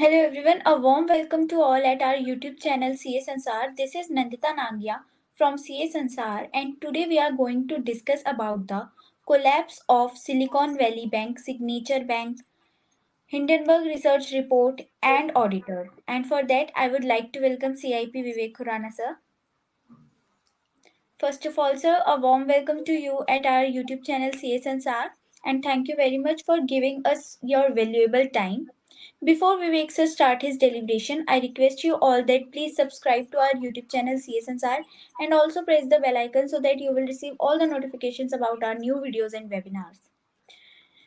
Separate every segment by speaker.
Speaker 1: Hello everyone, a warm welcome to all at our YouTube channel CA Sansar. This is Nandita Nangiya from CA Sansar, and today we are going to discuss about the collapse of Silicon Valley Bank, Signature Bank, Hindenburg Research Report and Auditor. And for that I would like to welcome CIP Vivek Khurana sir. First of all sir, a warm welcome to you at our YouTube channel CA Sansar, and thank you very much for giving us your valuable time before Vivek sir start his deliberation, I request you all that please subscribe to our YouTube channel CSNSR and also press the bell icon so that you will receive all the notifications about our new videos and webinars.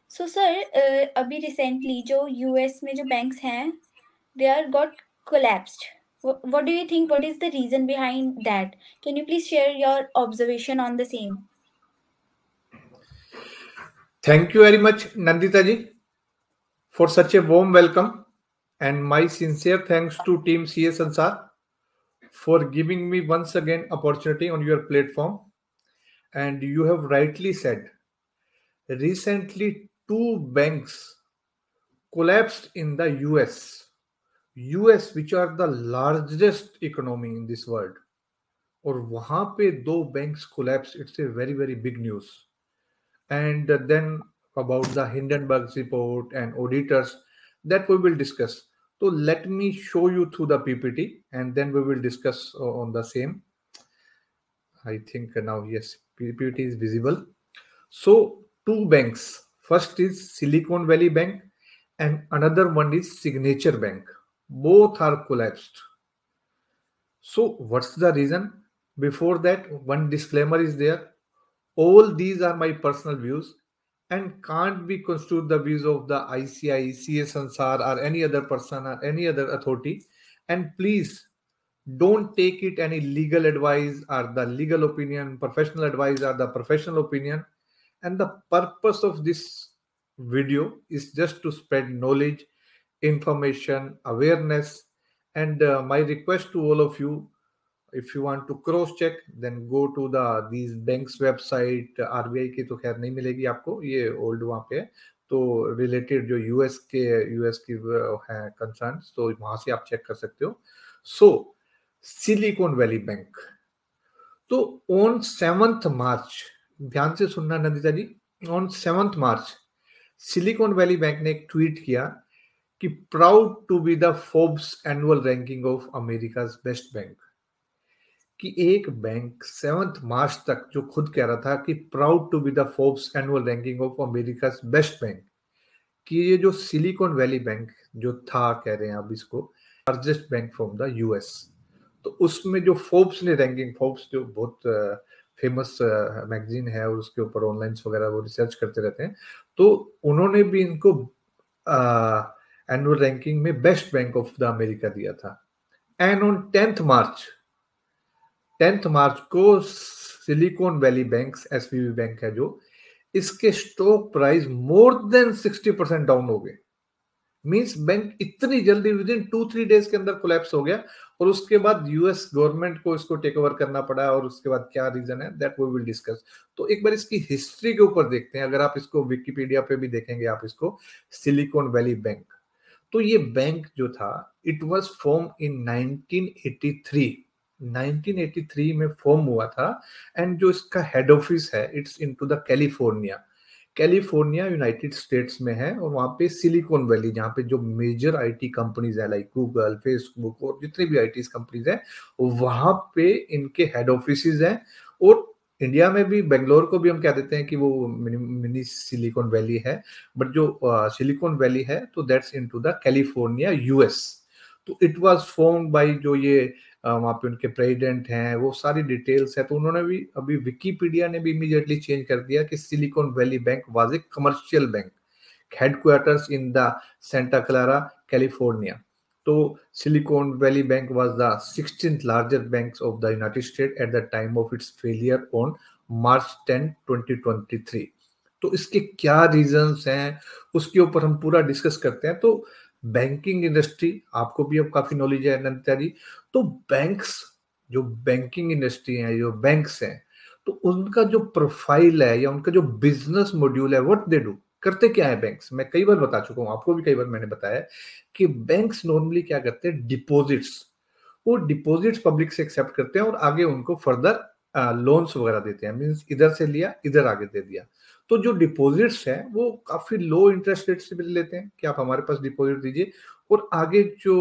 Speaker 1: So, Sir, अभी uh, recently, जो U S. में banks banks they are got collapsed. what do you think what is the reason behind that can you please share your observation on the same
Speaker 2: thank you very much nandita ji for such a warm welcome and my sincere thanks to team CS Ansar for giving me once again opportunity on your platform. And you have rightly said, recently two banks collapsed in the US. US, which are the largest economy in this world, or वहां पे दो banks collapsed. It's a very very big news, and then about the Hindenburg report and auditors that we will discuss. So let me show you through the PPT and then we will discuss uh, on the same. I think now, yes, PPT is visible. So two banks, first is Silicon Valley Bank and another one is Signature Bank. Both are collapsed. So what's the reason? Before that, one disclaimer is there. All these are my personal views and can't be construed the views of the ICI, CS or any other person or any other authority. And please don't take it any legal advice or the legal opinion, professional advice or the professional opinion. And the purpose of this video is just to spread knowledge, information, awareness. And uh, my request to all of you if you want to cross check then go to the these banks website RBI की तो खैर नहीं मिलेगी आपको ये old वहाँ पे है तो रिलेटेड जो यूएस के यूएस की हैं कंसर्न तो वहां से आप चेक कर सकते हो सो सिलिकॉन वैली बैंक तो ऑन सेवंथ मार्च ध्यान से सुनना Nandita ji on seventh March Silicon Valley bank ने एक ट्वीट किया कि proud to be the Forbes annual ranking of America's best bank कि एक बैंक सेवंथ मार्च तक जो खुद कह रहा था कि proud to be the Forbes annual ranking of America best bank कि ये जो सिलिकॉन वैली बैंक जो था कह रहे हैं अब इसको largest bank from the US तो उसमें जो फोर्ब्स ने रैंकिंग फोर्ब्स जो बहुत फेमस मैगजीन है और उसके ऊपर ऑनलाइन वगैरह वो रिसर्च करते रहते हैं तो उन्होंने भी इनको एनुअल रैंकिंग में best bank of the America दिया था and on tenth March tenth March को Silicon Valley bank S bank है जो इसके stock price more than sixty percent down हो गए मींस बैंक इतनी जल्दी within two three days के अंदर कोलेप्स हो गया और उसके बाद यूएस गवर्नमेंट को इसको टेक ओवर करना पड़ा और उसके बाद क्या रीजन है दैट वी विल डिस्कस तो एक बार इसकी हिस्ट्री के ऊपर देखते हैं अगर आप इसको विकीपीडिया पे भी देखेंगे आप इसको सिलिकॉन वैली बैंक तो ये बैंक जो था it was form in nineteen 1983 में फॉर्म हुआ था एंड जो इसका हेड ऑफिस है it's in to the California California United States में है और वहाँ पे सिलिकॉन वैली जहाँ पे जो मेजर आईटी कंपनीज है लाइक गूगल फेसबुक और जितनी भी आईटी कंपनीज हैं वहाँ पे इनके हेड ऑफिस हैं और इंडिया में भी बेंगलोर को भी हम कह देते हैं कि वो मिनी सिलिकॉन वैली है बट जो सिलिकॉन uh, वैली है तो that's in to the California US तो इट वॉज फोन बाई जो ये वहाँ पे उनके प्रेसिडेंट हैं वो सारी डिटेल्स है तो उन्होंने भी अभी विकीपीडिया ने भी इमीजिएटली चेंज कर दिया कि Silicon Valley bank was a commercial bank headquarters in the Santa Clara California तो Silicon Valley bank was the sixteen larger bank of the United State at the time of its failure on March ten twenty तो इसके क्या regions है उसके ऊपर हम पूरा discuss करते हैं तो बैंकिंग इंडस्ट्री आपको भी अब काफी नॉलेज है अनंता जी तो बैंक्स जो बैंकिंग इंडस्ट्री है जो बैंक्स हैं तो उनका जो प्रोफाइल है या उनका जो बिजनेस मॉड्यूल है व्हाट दे डू करते क्या है बैंक्स मैं कई बार बता चुका हूं आपको भी कई बार मैंने बताया कि बैंक्स नॉर्मली क्या करते हैं डिपॉजिट्स वो डिपॉजिट्स पब्लिक से एक्सेप्ट करते हैं और आगे उनको फर्दर लोन्स वगैरह देते हैं मीन्स इधर से लिया इधर आगे दे दिया तो जो डिपॉजिट्स है वो काफी लो इंटरेस्ट रेट से मिल लेते हैं कि आप हमारे पास डिपॉजिट दीजिए और आगे जो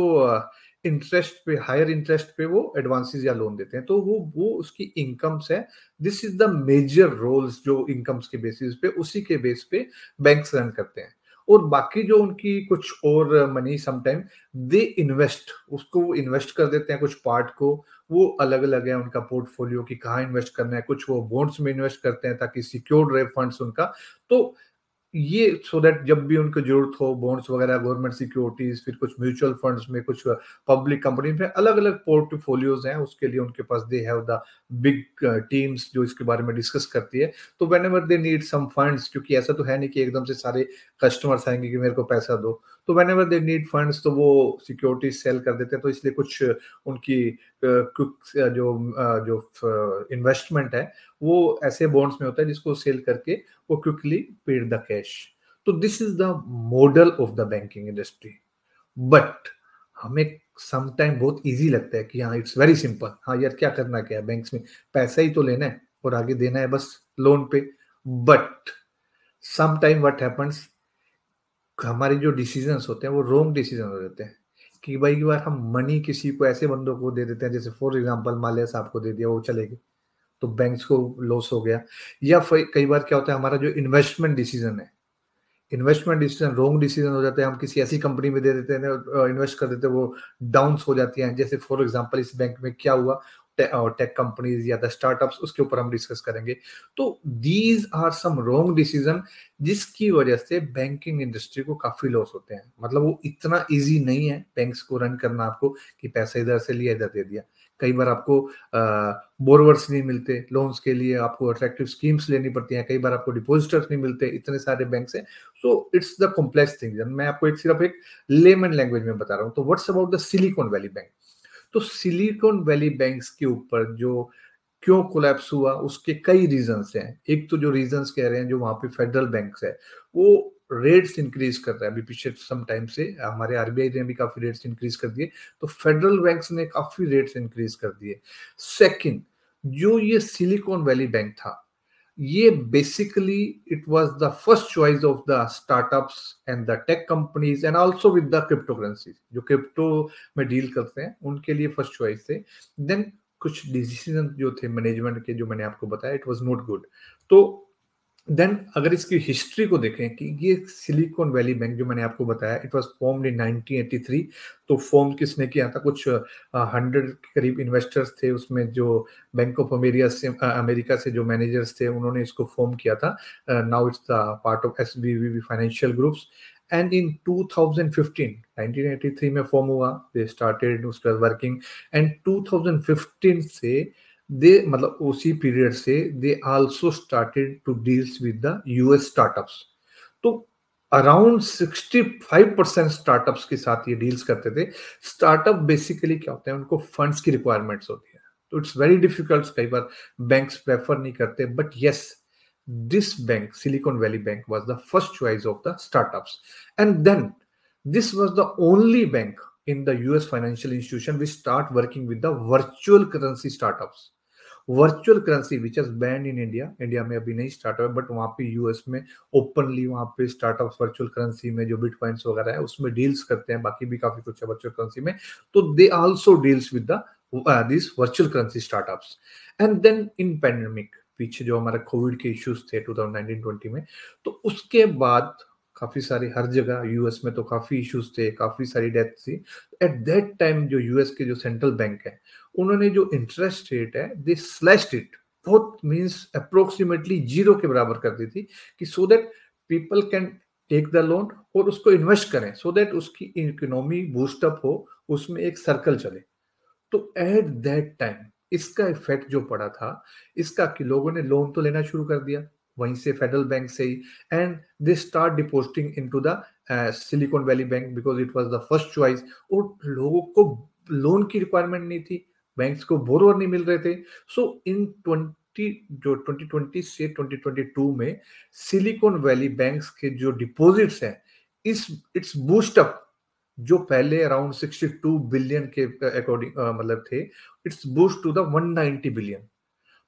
Speaker 2: इंटरेस्ट पे हायर इंटरेस्ट पे वो एडवांसेस या लोन देते हैं तो वो वो उसकी इनकम्स है this is the major roles जो इनकम्स के बेसिस पे उसी के बेस पे बैंक्स रन करते हैं और बाकी जो उनकी कुछ और मनी समटाइम दे इन्वेस्ट उसको वो इन्वेस्ट कर देते हैं कुछ पार्ट को वो अलग अलग है उनका पोर्टफोलियो की कहाँ इन्वेस्ट करना है कुछ वो बॉन्ड्स में इन्वेस्ट करते हैं ताकि सिक्योर्ड रहे फंड्स उनका तो ये सो so दैट जब भी उनको जरूरत हो बॉन्ड्स वगैरह गवर्नमेंट सिक्योरिटीज फिर कुछ म्यूचुअल फंड्स में कुछ पब्लिक कंपनी में अलग अलग पोर्टफोलियोज हैं उसके लिए उनके पास they have the big teams जो इसके बारे में डिस्कस करती है तो whenever they need some funds क्योंकि ऐसा तो है नहीं कि एकदम से सारे कस्टमर्स आएंगे कि मेरे को पैसा दो तो whenever they need fund तो वो सिक्योरिटी सेल कर देते हैं तो इसलिए कुछ उनकी जो जो इन्वेस्टमेंट है वो ऐसे बॉन्ड्स में होता है जिसको सेल करके वो क्विकली पेड द कैश तो this is the model of the banking industry but हमें समटाइम बहुत ईजी लगता है कि हाँ इट्स वेरी सिंपल हाँ यार क्या करना क्या है बैंक में पैसा ही तो लेना है और आगे देना है बस लोन पे बट समटाइम वट हैपन्स हमारे जो डिसीजंस होते हैं वो रॉन्ग डिसीजन हो जाते हैं कि भाई की बार हम मनी किसी को ऐसे बंदों को दे देते हैं जैसे फॉर एग्जाम्पल माल्या साहब को दे दिया वो चले गए तो बैंक को लॉस हो गया या कई बार क्या होता है हमारा जो इन्वेस्टमेंट डिसीजन है इन्वेस्टमेंट डिसीजन रॉन्ग डिसीजन हो जाते हैं हम किसी ऐसी कंपनी में दे देते हैं इन्वेस्ट कर देते हैं वो डाउन हो जाती हैं जैसे फॉर एग्जाम्पल इस बैंक में क्या हुआ टेक कंपनीज uh, या द स्टार्टअप्स उसके ऊपर हम डिस्कस करेंगे तो these are some wrong decision जिसकी वजह से बैंकिंग इंडस्ट्री को काफी लॉस होते हैं मतलब वो इतना इजी नहीं है बैंक्स को रन करना आपको कि पैसा इधर से लिया इधर दे दिया कई बार आपको बोरवर्स uh, नहीं मिलते लोन्स के लिए आपको अट्रैक्टिव स्कीम्स लेनी पड़ती हैं कई बार आपको डिपोजिटर्स नहीं मिलते इतने सारे बैंक हैं so it's the complex thing मैं आपको एक सिर्फ एक लेमन लैंग्वेज में बता रहा हूँ तो what's about the Silicon Valley bank तो सिलिकॉन वैली बैंक्स के ऊपर जो क्यों कोलैप्स हुआ उसके कई रीजंस हैं एक तो जो रीजंस कह रहे हैं जो वहां पे फेडरल बैंक्स है वो रेट्स इंक्रीज कर रहा है अभी पिछले सम टाइम से हमारे आरबीआई ने भी काफी रेट्स इंक्रीज कर दिए तो फेडरल बैंक्स ने काफी रेट्स इंक्रीज कर दिए सेकंड जो ये सिलिकॉन वैली बैंक था ये basically it was the first choice of the startup and the tech companies and also with the crypto currency जो क्रिप्टो में डील करते हैं उनके लिए फर्स्ट चॉइस थे देन कुछ डिसीजन जो थे मैनेजमेंट के जो मैंने आपको बताया इट वॉज नॉट गुड तो देन अगर इसकी हिस्ट्री को देखें कि ये सिलिकॉन वैली बैंक जो मैंने आपको बताया इट वाज फॉर्म इन 1983 तो फॉर्म किसने किया था कुछ हंड्रेड के करीब इन्वेस्टर्स थे उसमें जो बैंक ऑफ अमेरिया से अमेरिका से जो मैनेजर्स थे उन्होंने इसको फॉर्म किया था now it's the part of S financial groups and in 2015 1983 में फॉर्म हुआ दे स्टार्टेड उसके बाद वर्किंग एंड 2015 से दे मतलब उसी पीरियड से they also started to deals with the US startups तो अराउंड 65 परसेंट स्टार्टअप्स के साथ ये डील्स करते थे स्टार्टअप बेसिकली क्या होते हैं उनको फंड्स की रिक्वायरमेंट्स होती है तो इट्स वेरी डिफिकल्ट कई बार बैंक्स प्रेफर नहीं करते but yes this bank Silicon Valley bank was the first choice of the startups and then this was the only bank in the US financial institution, we start working with the virtual currency startups. Virtual currency which is banned in India India में अभी नहीं startup है but वहाँ पे US में openly वहाँ पे startup virtual currency में जो बिटकॉइंस वगैरह है उसमें डील्स करते हैं बाकी भी काफी कुछ है वर्चुअल करेंसी में तो they also deals with the this virtual currency startup and then in pandemic पीछे जो हमारे कोविड के इश्यूज थे 2019-20 में तो उसके बाद काफी सारे हर जगह यूएस में तो काफी इश्यूज थे काफी सारी डेथ थी एट दैट टाइम जो यूएस के जो सेंट्रल बैंक है उन्होंने जो इंटरेस्ट रेट है दे स्लैश्ड इट बहुत मीन्स अप्रोक्सीमेटली जीरो के बराबर कर दी थी कि so that people can take the loan और उसको इन्वेस्ट करें सो so दैट उसकी इकोनॉमी बूस्टअप हो उसमें एक सर्कल चले तो एट दैट टाइम इसका इफेक्ट जो पड़ा था इसका कि लोगों ने लोन तो लेना शुरू कर दिया वहीं से फेडरल बैंक से ही and they start depositing in to the Silicon Valley bank because it was the first choice और लोगों को लोन की रिक्वायरमेंट नहीं थी बैंक्स को बोरोवर नहीं मिल रहे थे सो इन ट्वेंटी जो 2020 से 2022 में सिलिकॉन वैली बैंक्स के जो डिपॉजिट्स हैं इस इट्स बूस्ट अप जो पहले अराउंड 62 बिलियन के अकॉर्डिंग मतलब थे it's boost to the 190 billion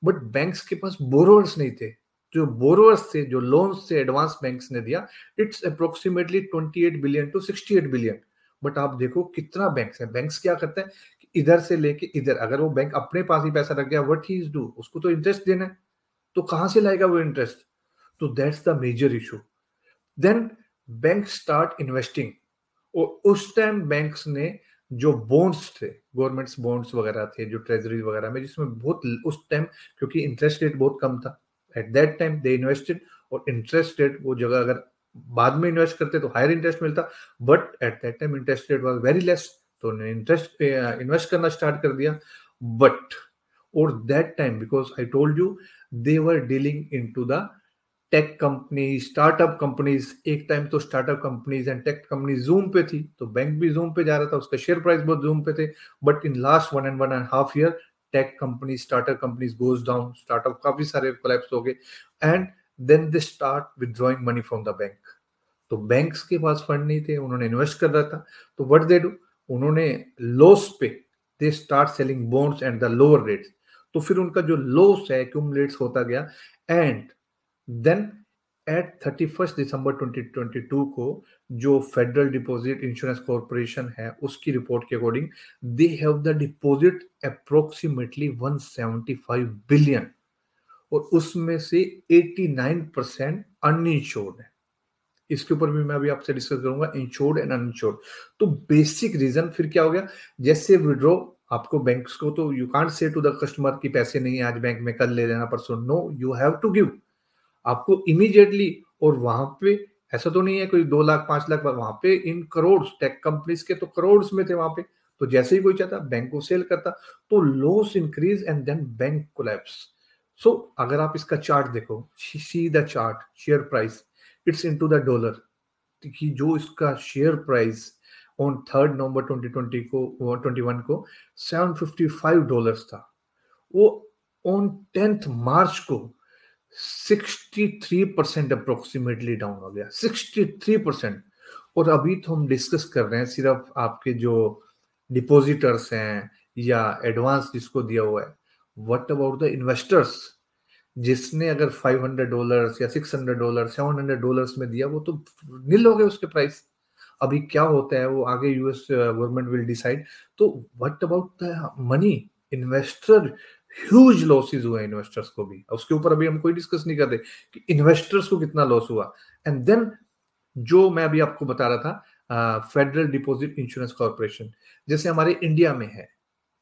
Speaker 2: but banks के पास बोरोवर्स नहीं थे जो बोरोवर्स थे जो लोन्स थे एडवांस बैंक्स ने दिया it's approximately 28 billion to 68 billion but आप देखो कितना बैंक्स है बैंक्स क्या करते हैं इधर से लेके इधर अगर वो बैंक अपने पास ही पैसा रख गया वट ही इज डू उसको तो इंटरेस्ट देना है तो कहां से लाएगा वो इंटरेस्ट तो that's the major issue then bank start investing और उस टाइम बैंक्स ने जो बॉन्ड्स थे गवर्नमेंट्स बॉन्ड्स वगैरह थे जो ट्रेजरी वगैरह में जिसमें बहुत उस टाइम क्योंकि इंटरेस्ट रेट बहुत कम था at that time they invested और इंटरेस्ट रेट वो जगह अगर बाद में इन्वेस्ट करते तो हायर इंटरेस्ट मिलता but at that time interest rate was very less तो उन्होंने इंटरेस्ट इन्वेस्ट करना स्टार्ट कर दिया बट और that time because I told you they were dealing in to the tech company startup companies एक time तो startup companies and tech company zoom पे थी तो बैंक भी जूम पे जा रहा था उसका शेयर प्राइस बहुत जूम पे थे but in last one and one and half year tech company startup companies goes down startup काफी सारे कोलेप्स हो गए and then they start withdrawing money from the bank तो बैंक्स के पास फंड नहीं थे उन्होंने इन्वेस्ट कर रहा था तो वट दे डू उन्होंने लोस पे they start selling bonds and the lower rates तो फिर उनका जो लोस है क्यूमलेट्स होता गया and then at thirty first December 2022 को जो फेडरल डिपॉजिट इंश्योरेंस कॉरपोरेशन है उसकी रिपोर्ट के according they have the deposit approximately 175 billion और उसमें से 89 परसेंट अनइंश्योर्ड है इसके ऊपर भी मैं अभी आपसे डिस्कस करूंगा इंश्योर्ड एंड अनइंश्योर्ड तो बेसिक रीजन फिर क्या हो गया जैसे विड्रॉ आपको बैंक को तो you can't say to the customer की पैसे नहीं है आज बैंक में कल ले लेना परसों no you have to give आपको इमीडिएटली और वहां पे ऐसा तो नहीं है कोई दो लाख पांच लाख वहां पे इन करोड़ टेक कंपनीज के तो करोड़ में थे वहां पे तो जैसे ही कोई चाहता बैंक को सेल करता तो loss increase and then bank collapse so अगर आप इसका चार्ट देखो see the chart share price it's into the dollar कि जो इसका share price on third November 2020 को 21 uh, को 755 डॉलर्स था वो ऑन टेंथ मार्च को 63 परसेंट अप्रोक्सीमेटली डाउन हो गया 63 परसेंट और अभी तो हम डिस्कस कर रहे हैं सिर्फ आपके जो डिपोजिटर्स हैं या एडवांस जिसको दिया हुआ है व्हाट अबाउट द इन्वेस्टर्स जिसने अगर 500 डॉलर्स या 600 डॉलर 700 डॉलर्स में दिया वो तो नील हो गए उसके प्राइस अभी क्या होता है वो आगे यूएस गवर्नमेंट विल डिसाइड तो what about the money investor huge losses हुए इन्वेस्टर्स को भी उसके ऊपर अभी हम कोई डिस्कस नहीं करते कि इन्वेस्टर्स को कितना लॉस हुआ एंड देन जो मैं अभी आपको बता रहा था फेडरल डिपॉजिट इंश्योरेंस कॉरपोरेशन जैसे हमारे इंडिया में है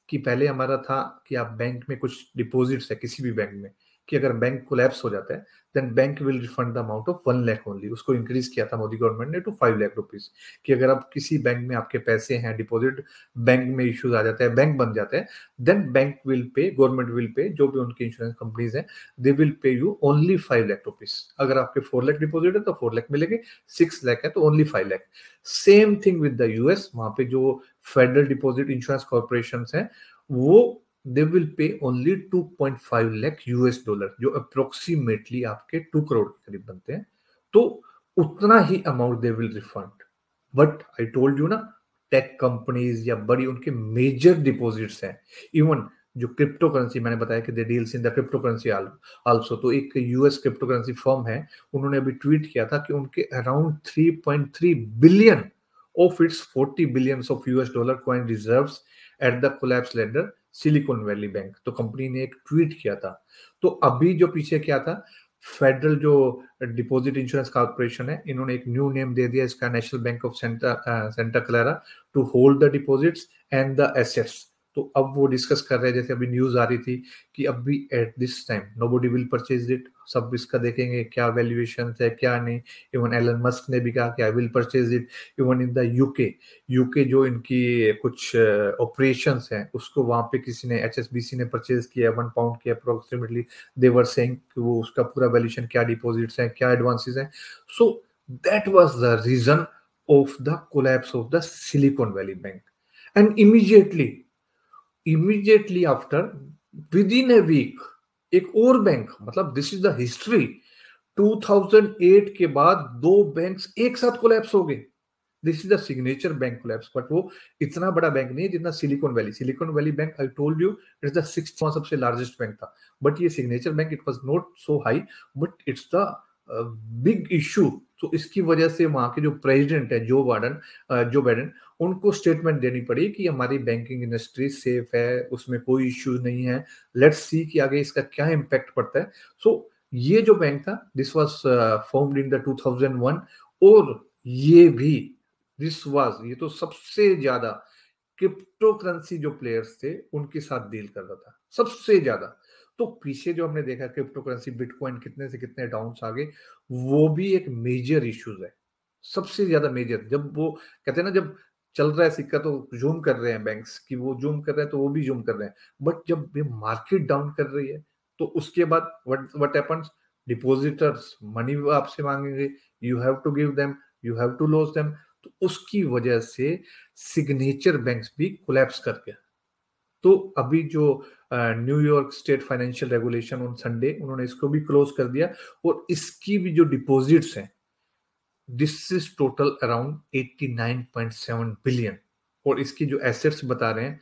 Speaker 2: कि पहले हमारा था कि आप बैंक में कुछ डिपॉजिट्स है किसी भी बैंक में कि अगर बैंक कोलैप्स हो जाता है then bank will refund the amount of one lakh only उसको इंक्रीज किया था मोदी गवर्नमेंट ने टू फाइव लैख रुपीज कि अगर आप किसी बैंक में आपके पैसे हैं डिपॉजिट बैंक में इश्यूज आ जाते हैं बैंक बन जाते हैं then bank will pay government will pay जो भी उनकी इंश्योरेंस कंपनीज हैं they will pay you only five lakh rupees अगर आपके फोर लैख डिपॉजिट है तो फोर लैख मिलेंगे सिक्स लैख है तो only five lakh same thing with the US वहां पे जो फेडरल डिपॉजिट इंश्योरेंस कॉर्पोरेशन है वो they will pay only 2.5 lakh US dollar जो अप्रोक्सीमेटली आपके टू करोड़ के करीब बनते हैं तो उतना ही amount they will refund but I told you ना टेक कंपनीज या बड़ी उनके मेजर डिपॉजिट्स हैं इवन जो क्रिप्टो करेंसी मैंने बताया कि they deals in the crypto currency also तो एक यूएस क्रिप्टो करेंसी फर्म है उन्होंने अभी ट्वीट किया था कि उनके around 3.3 billion of it's 40 billions of US dollar coin reserves at the collapse lender Silicon Valley bank तो कंपनी ने एक ट्वीट किया था तो अभी जो पीछे क्या था फेडरल जो डिपॉजिट इंश्योरेंस कॉर्पोरेशन है इन्होंने एक न्यू नेम दे दिया इसका national bank of Santa Santa Clara to hold the deposits and the assets तो अब वो डिस्कस कर रहे हैं जैसे अभी न्यूज आ रही थी कि अब भी at this time nobody will purchase it सब इसका देखेंगे क्या वैल्यूएशन है क्या नहीं इवन एलन मस्क ने भी कहा कि I will purchase it even in the UK UK जो इनकी कुछ ऑपरेशन uh, हैं उसको वहां पे किसी ने एच ने परचेज किया वन पाउंड के अप्रोक्सीमेटली देवर सेंग वो उसका पूरा वैल्यूशन क्या डिपोजिट है क्या एडवांसेस हैं so that was the reason of the collapse of the Silicon Valley bank and immediately immediately after within a week एक और बैंक मतलब दिस इज द हिस्ट्री 2008 के बाद दो बैंक्स एक साथ कोलैप्स हो गए this is the signature bank collapse but वो इतना बड़ा बैंक नहीं है जितना Silicon Valley Silicon Valley bank I told you it's the six सबसे लार्जेस्ट बैंक था बट ये signature bank it was not so high but it's the big issue तो इसकी वजह से वहां के जो प्रेसिडेंट है जो बाइडन जो बाइडन उनको स्टेटमेंट देनी पड़ी कि हमारी बैंकिंग इंडस्ट्री सेफ है उसमें कोई इश्यूज नहीं है लेट्स सी कि आगे इसका क्या इम्पैक्ट पड़ता है सो so, ये जो बैंक था this was formed in the two और ये भी दिस वॉज ये तो सबसे ज्यादा क्रिप्टो करेंसी जो प्लेयर्स थे उनके साथ डील कर रहा था सबसे ज्यादा तो पीछे जो हमने देखा क्रिप्टो करेंसी बिटकॉइन कितने से कितने डाउन आ गए वो भी एक मेजर इश्यूज है सबसे ज्यादा मेजर जब वो कहते हैं ना जब चल रहा है सिक्का तो जूम कर रहे हैं बैंक्स कि वो जूम कर रहे हैं तो वो भी जूम कर रहे हैं बट जब ये मार्केट डाउन कर रही है तो उसके बाद व्हाट व्हाट डिपॉजिटर्स मनी आपसे मांगेंगे you have to give them you have to loss them तो उसकी वजह से सिग्नेचर बैंक्स भी कोलैप्स करके तो अभी जो New York state financial regulation on Sunday उन्होंने इसको भी क्लोज कर दिया और इसकी भी जो डिपॉजिट्स हैं this is total around 89.7 billion और इसकी जो एसेट्स बता रहे हैं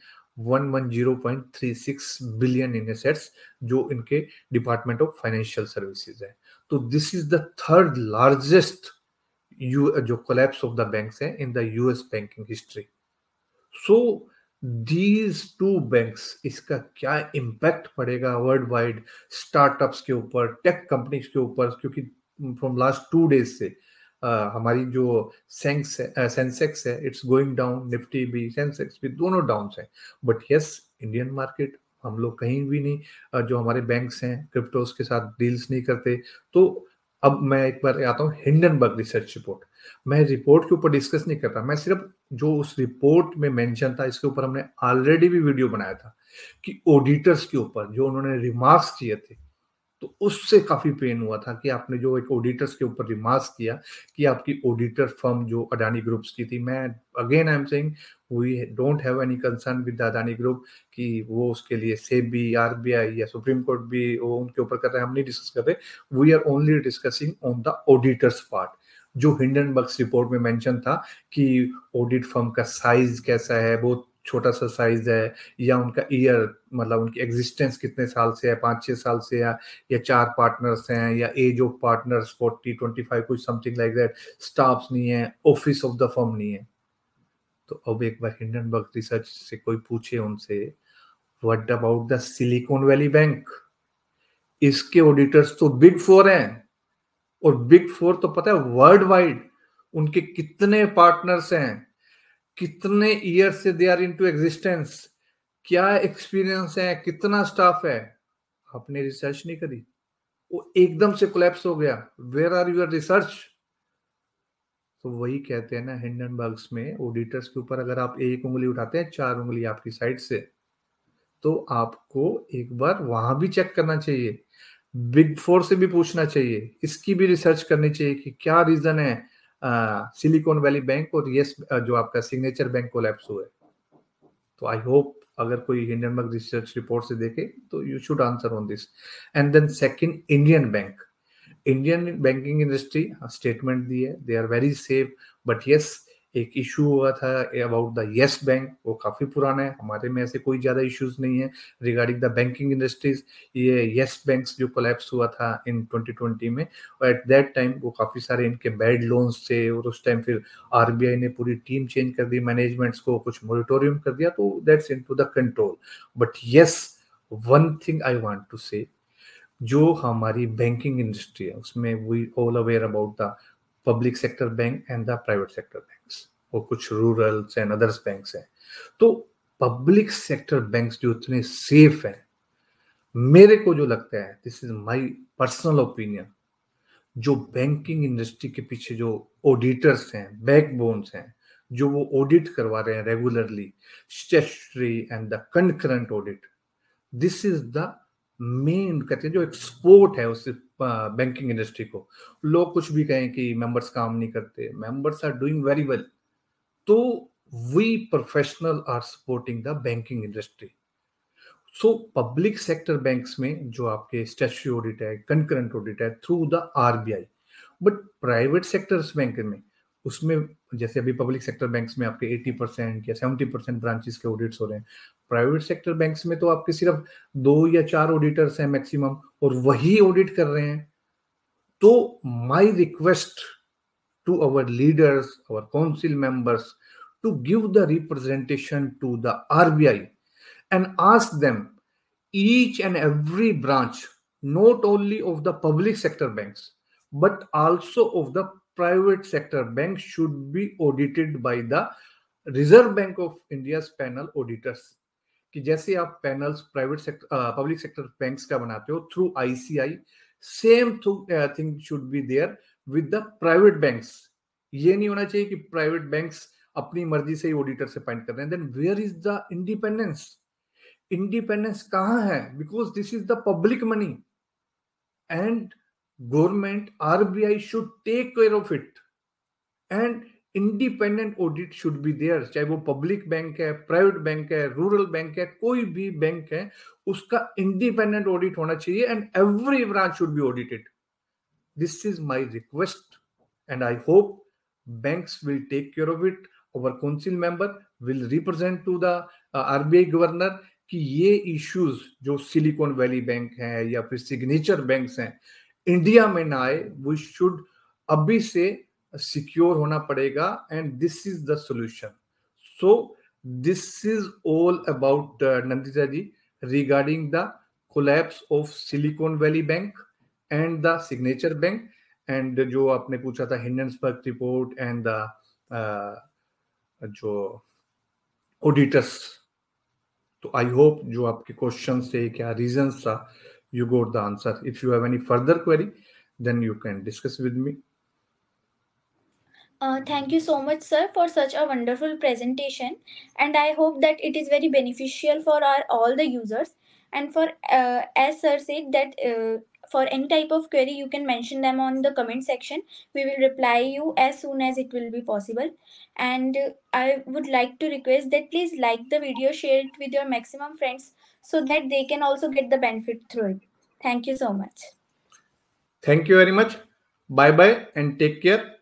Speaker 2: 110.36 बिलियन इन एसेट्स जो इनके डिपार्टमेंट ऑफ फाइनेंशियल सर्विसेज है तो this is the third largest you जो कोलैप्स ऑफ द बैंक्स है in the US banking history so these two banks इसका क्या इम्पैक्ट पड़ेगा वर्ल्ड वाइड स्टार्टअप्स के ऊपर टेक कंपनीज के ऊपर क्योंकि फ्रॉम लास्ट टू डेज से आ, हमारी जो सेंस है सेंसेक्स है इट्स गोइंग डाउन निफ्टी भी सेंसेक्स भी दोनों डाउन है बट यस इंडियन मार्केट हम लोग कहीं भी नहीं जो हमारे बैंक्स हैं क्रिप्टोज के साथ डील्स नहीं करते तो अब मैं एक बार आता हूँ हिंडनबर्ग रिसर्च रिपोर्ट मैं रिपोर्ट के ऊपर डिस्कस नहीं करता मैं सिर्फ जो उस रिपोर्ट में मेंशन था इसके ऊपर हमने ऑलरेडी भी वीडियो बनाया था कि ऑडिटर्स के ऊपर जो उन्होंने रिमार्क्स किए थे तो उससे काफी पेन हुआ था कि आपने जो एक ऑडिटर्स के ऊपर रिमार्क किया कि आपकी ऑडिटर फर्म जो अडानी ग्रुप्स की थी मैं again I am saying we don't have any concern with Adani group कि वो उसके लिए सेबी आरबीआई या सुप्रीम कोर्ट भी वो उनके ऊपर कर रहे हैं हम नहीं डिस्कस कर रहे we are only discussing on the auditors part जो हिंडनबर्ग्स रिपोर्ट में मेंशन था कि ऑडिट फर्म का साइज कैसा है वो छोटा सा साइज है या उनका ईयर मतलब उनकी एग्जिस्टेंस कितने साल से है पाँच छः साल से है या चार पार्टनर्स हैं या age of partners forty twenty five कुछ समथिंग लाइक दैट स्टाफ्स नहीं है ऑफिस ऑफ द फर्म नहीं है तो अब एक बार हिंडन बग रिसर्च से कोई पूछे उनसे what about the Silicon Valley bank इसके ऑडिटर्स तो बिग फोर हैं और बिग फोर तो पता है वर्ल्ड वाइड उनके कितने पार्टनर्स हैं कितने ईयर से they are in to existence क्या एक्सपीरियंस है कितना स्टाफ है आपने रिसर्च नहीं करी वो एकदम से कोलेप्स हो गया वेयर आर यूर रिसर्च तो वही कहते हैं ना हिंडन हिंडनबर्ग्स में ऑडिटर्स के ऊपर अगर आप एक उंगली उठाते हैं चार उंगली आपकी साइड से तो आपको एक बार वहां भी चेक करना चाहिए बिग फोर से भी पूछना चाहिए इसकी भी रिसर्च करनी चाहिए कि क्या रीजन है सिलिकॉन वैली बैंक और यस जो आपका सिग्नेचर बैंक लैप्स हुए तो आई होप अगर कोई हिंडनबर्ग रिसर्च रिपोर्ट से देखे तो you should answer on this and then second Indian bank Indian banking industry statement दी है they are very safe but yes एक इशू हुआ था अबाउट द यस बैंक वो काफ़ी पुराना है हमारे में ऐसे कोई ज़्यादा इश्यूज नहीं है रिगार्डिंग द बैंकिंग इंडस्ट्रीज ये यस बैंक्स जो कोलेप्स हुआ था इन 2020 में और एट दैट टाइम वो काफ़ी सारे इनके बैड लोन्स थे और उस टाइम फिर आरबीआई ने पूरी टीम चेंज कर दी मैनेजमेंट्स को कुछ मोरिटोरियम कर दिया तो that's in the control but yes one thing I want to say जो हमारी बैंकिंग इंडस्ट्री है उसमें we all aware about the public sector bank and the private sector bank और कुछ रूरल्स एंड अदर्स बैंक्स हैं तो public sector banks जो इतने सेफ हैं मेरे को जो लगता है this is my personal opinion जो बैंकिंग इंडस्ट्री के पीछे जो ऑडिटर्स हैं बैकबोन्स हैं जो वो ऑडिट करवा रहे हैं regularly statutory and the concurrent audit this is the main कहते हैं जो एक्सपोर्ट है उस बैंकिंग इंडस्ट्री को लोग कुछ भी कहें कि मेंबर्स काम नहीं करते members are doing very well तो we professional are supporting the banking industry so public sector banks में जो आपके स्टेचू ऑडिट है कंकरेंट ऑडिट है through the RBI but private sectors bank में उसमें जैसे अभी पब्लिक सेक्टर बैंक्स में आपके 80 परसेंट या 70 परसेंट ब्रांचेस के ऑडिट्स हो रहे हैं प्राइवेट सेक्टर बैंक्स में तो आपके सिर्फ दो या चार ऑडिटर्स हैं मैक्सिमम और वही ऑडिट कर रहे हैं तो my request to our leaders our council members to give the representation to the RBI and ask them each and every branch, not only of the public sector banks, but also of the private sector banks, should be audited by the Reserve Bank of India's panel auditors. कि जैसे आप panels private sector public sector banks का बनाते हो through ICI same thing should be there with the private banks ये नहीं होना चाहिए कि प्राइवेट बैंक्स अपनी मर्जी से ही ऑडिटर से अपॉइंट कर रहे हैं then where is the independence independence कहाँ है because this is the public money and government RBI should take care of it and independent audit should be there चाहे वो पब्लिक बैंक है प्राइवेट बैंक है rural bank है कोई भी bank है उसका इंडिपेंडेंट ऑडिट होना चाहिए and every branch should be audited this is my request and I hope banks will take care of it our council member will represent to the uh, RBI governor कि ये issues जो silicon Valley bank है या फिर signature banks हैं India में ना आए वी शुड अभी से सिक्योर होना पड़ेगा and this is the solution so this is all about Nandita ji regarding the collapse of Silicon Valley bank and the signature bank एंड जो आपने पूछा था हिंडनबर्ग रिपोर्ट एंड द जो ऑडिटर्स तो आई होप जो आपके क्वेश्चन थे क्या रीजन था you got the answer if you have any further query then you can discuss with me
Speaker 1: Uh, thank you so much, sir, for such a wonderful presentation. And I hope that it is very beneficial for our all the users. And for uh, as sir said that uh, for any type of query you can mention them on the comment section we will reply you as soon as it will be possible and uh, i would like to request that please like the video share it with your maximum friends so that they can also get the benefit through it thank you so much
Speaker 2: thank you very much bye bye and take care